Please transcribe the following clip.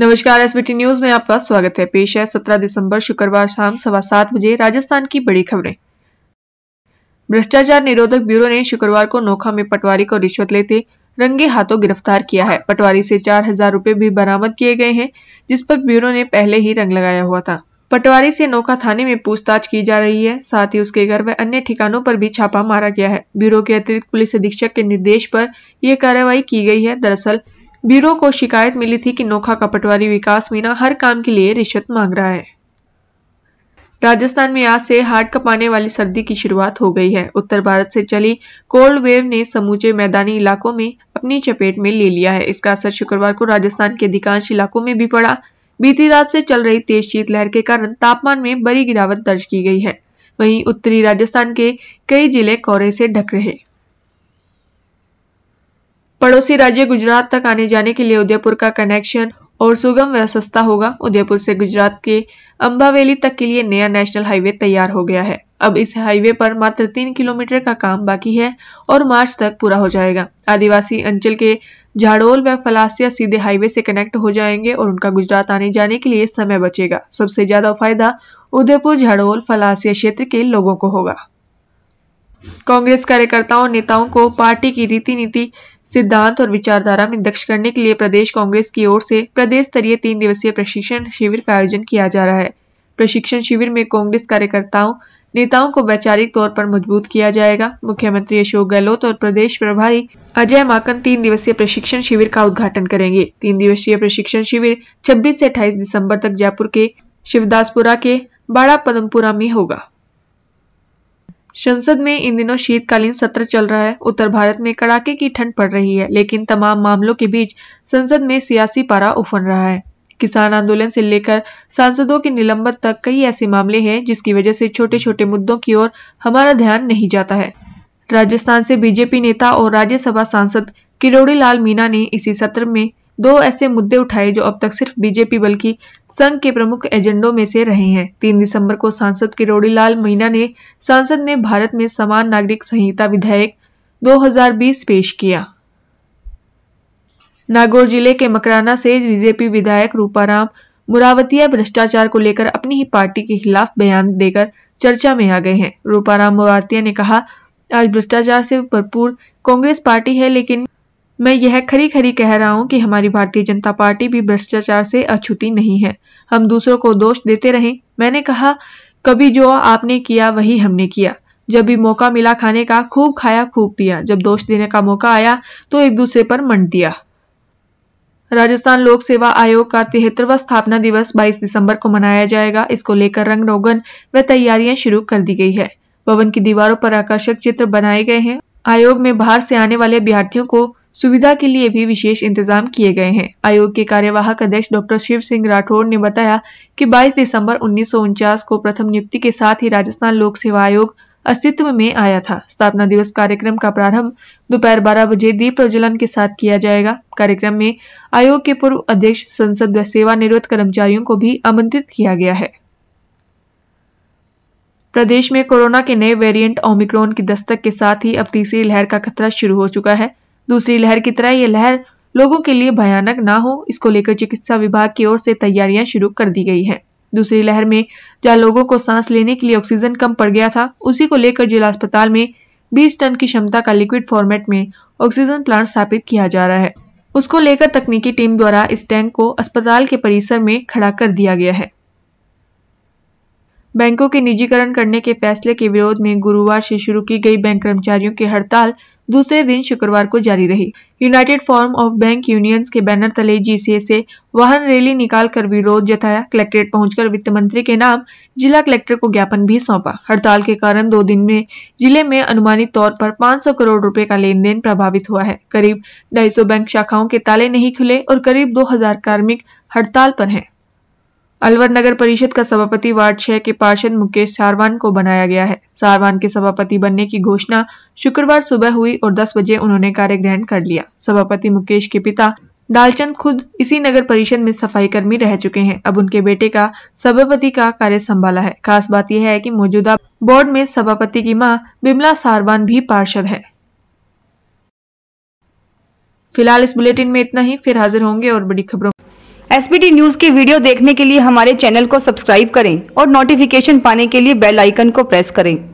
नमस्कार S news में आपका स्वागत है पेश है सत्रह दिसंबर शुक्रवार शाम सवा सात बजे राजस्थान की बड़ी खबरें भ्रष्टाचार निरोधक ब्यूरो ने शुक्रवार को नोखा में पटवारी को रिश्वत लेते रंगे हाथों गिरफ्तार किया है पटवारी से चार हजार रूपए भी बरामद किए गए हैं जिस पर ब्यूरो ने पहले ही रंग लगाया हुआ था पटवारी से नोखा थाने में पूछताछ की जा रही है साथ ही उसके घर व अन्य ठिकानों पर भी छापा मारा गया है ब्यूरो के अतिरिक्त पुलिस अधीक्षक के निर्देश पर यह कार्रवाई की गई है दरअसल ब्यूरो को शिकायत मिली थी कि नोखा का पटवारी विकास मीना हर काम के लिए रिश्वत मांग रहा है राजस्थान में आज से हार्ट कपाने वाली सर्दी की शुरुआत हो गई है उत्तर भारत से चली कोल्ड वेव ने समूचे मैदानी इलाकों में अपनी चपेट में ले लिया है इसका असर शुक्रवार को राजस्थान के अधिकांश इलाकों में भी पड़ा बीती रात से चल रही तेज शीतलहर के कारण तापमान में बड़ी गिरावट दर्ज की गई है वहीं उत्तरी राजस्थान के कई जिले कोहरे से ढक रहे पड़ोसी राज्य गुजरात तक आने जाने के लिए उदयपुर का कनेक्शन और सुगम व सस्ता होगा उदयपुर से गुजरात के अंबावेली तक के लिए नया नेशनल हाईवे तैयार हो गया है अब इस हाईवे पर मात्र तीन किलोमीटर का काम बाकी है और मार्च तक पूरा हो जाएगा आदिवासी अंचल के झाड़ोल व फलासिया सीधे हाईवे से कनेक्ट हो जाएंगे और उनका गुजरात आने जाने के लिए समय बचेगा सबसे ज्यादा फायदा उदयपुर झाड़ोल फलासिया क्षेत्र के लोगों को होगा कांग्रेस कार्यकर्ताओं नेताओं को पार्टी की रीति नीति सिद्धांत और विचारधारा में दक्ष करने के लिए प्रदेश कांग्रेस की ओर से प्रदेश स्तरीय तीन दिवसीय प्रशिक्षण शिविर का आयोजन किया जा रहा है प्रशिक्षण शिविर में कांग्रेस कार्यकर्ताओं नेताओं को वैचारिक तौर पर मजबूत किया जाएगा मुख्यमंत्री अशोक गहलोत और प्रदेश प्रभारी अजय माकन तीन दिवसीय प्रशिक्षण शिविर का उद्घाटन करेंगे तीन दिवसीय प्रशिक्षण शिविर 26 से 28 दिसंबर तक जयपुर के शिवदासपुरा के बाड़ा पदमपुरा में होगा संसद में इन दिनों शीतकालीन सत्र चल रहा है उत्तर भारत में कड़ाके की ठंड पड़ रही है लेकिन तमाम मामलों के बीच संसद में सियासी पारा उफन रहा है किसान आंदोलन से लेकर सांसदों के निलंबन तक कई ऐसे मामले हैं जिसकी वजह से छोटे छोटे मुद्दों की ओर हमारा ध्यान नहीं जाता है राजस्थान से बीजेपी नेता और राज्यसभा सांसद किरोड़ी लाल मीना ने इसी सत्र में दो ऐसे मुद्दे उठाए जो अब तक सिर्फ बीजेपी बल्कि संघ के प्रमुख एजेंडों में से रहे हैं तीन दिसंबर को सांसद किरोड़ी लाल मीना ने संसद में भारत में समान नागरिक संहिता विधेयक 2020 पेश किया नागौर जिले के मकराना से बीजेपी विधायक रूपाराम मुरावतिया भ्रष्टाचार को लेकर अपनी ही पार्टी के खिलाफ बयान देकर चर्चा में आ गए हैं रूपाराम मुरावतिया ने कहा आज भ्रष्टाचार से भरपूर कांग्रेस पार्टी है लेकिन मैं यह खरी खरी कह रहा हूं कि हमारी भारतीय जनता पार्टी भी भ्रष्टाचार से अछूती नहीं है हम दूसरों को दोष देते रहे मैंने कहा कभी जो आपने किया वही हमने किया जब भी मौका मिला खाने का खूब खाया खूब पिया जब दोष देने का मौका आया तो एक दूसरे पर मंड दिया राजस्थान लोक सेवा आयोग का तिहत्तरवा स्थापना दिवस 22 दिसंबर को मनाया जाएगा इसको लेकर रंग रोगन व तैयारियां शुरू कर दी गई है भवन की दीवारों पर आकर्षक चित्र बनाए गए हैं आयोग में बाहर से आने वाले अभ्यार्थियों को सुविधा के लिए भी विशेष इंतजाम किए गए हैं आयोग के कार्यवाहक अध्यक्ष डॉक्टर शिव सिंह राठौड़ ने बताया कि 22 दिसंबर उन्नीस को प्रथम नियुक्ति के साथ ही राजस्थान लोक सेवा आयोग अस्तित्व में आया था स्थापना दिवस कार्यक्रम का प्रारंभ दोपहर बारह बजे दीप प्रज्वलन के साथ किया जाएगा कार्यक्रम में आयोग के पूर्व अध्यक्ष संसद सेवानिवृत्त कर्मचारियों को भी आमंत्रित किया गया है प्रदेश में कोरोना के नए वेरिएंट ओमिक्रॉन की दस्तक के साथ ही अब तीसरी लहर का खतरा शुरू हो चुका है दूसरी लहर की तरह ये लहर लोगों के लिए भयानक ना हो इसको लेकर चिकित्सा विभाग की ओर से तैयारियां शुरू कर दी गई है दूसरी लहर में जहाँ लोगों को सांस लेने के लिए ऑक्सीजन कम पड़ गया था उसी को लेकर जिला अस्पताल में 20 टन की क्षमता का लिक्विड फॉर्मेट में ऑक्सीजन प्लांट स्थापित किया जा रहा है उसको लेकर तकनीकी टीम द्वारा इस टैंक को अस्पताल के परिसर में खड़ा कर दिया गया है बैंकों के निजीकरण करने के फैसले के विरोध में गुरुवार से शुरू की गई बैंक कर्मचारियों की हड़ताल दूसरे दिन शुक्रवार को जारी रही united form of bank unions के बैनर तले जीसीए से वाहन रैली निकाल कर विरोध जताया कलेक्ट्रेट पहुंचकर वित्त मंत्री के नाम जिला कलेक्टर को ज्ञापन भी सौंपा हड़ताल के कारण दो दिन में जिले में अनुमानित तौर पर 500 करोड़ रुपए का लेन देन प्रभावित हुआ है करीब ढाई बैंक शाखाओं के ताले नहीं खुले और करीब दो कार्मिक हड़ताल पर हैं अलवर नगर परिषद का सभापति वार्ड छह के पार्षद मुकेश सारवान को बनाया गया है सारवान के सभापति बनने की घोषणा शुक्रवार सुबह हुई और 10 बजे उन्होंने कार्य ग्रहण कर लिया सभापति मुकेश के पिता डालचंद खुद इसी नगर परिषद में सफाई कर्मी रह चुके हैं अब उनके बेटे का सभापति का कार्य संभाला है खास बात यह है कि मौजूदा बोर्ड में सभापति की मां बिमला सारवान भी पार्षद है फिलहाल इस बुलेटिन में इतना ही फिर हाजिर होंगे और बड़ी खबरों एसपीटी न्यूज की वीडियो देखने के लिए हमारे चैनल को सब्सक्राइब करें और नोटिफिकेशन पाने के लिए बेल आइकन को प्रेस करें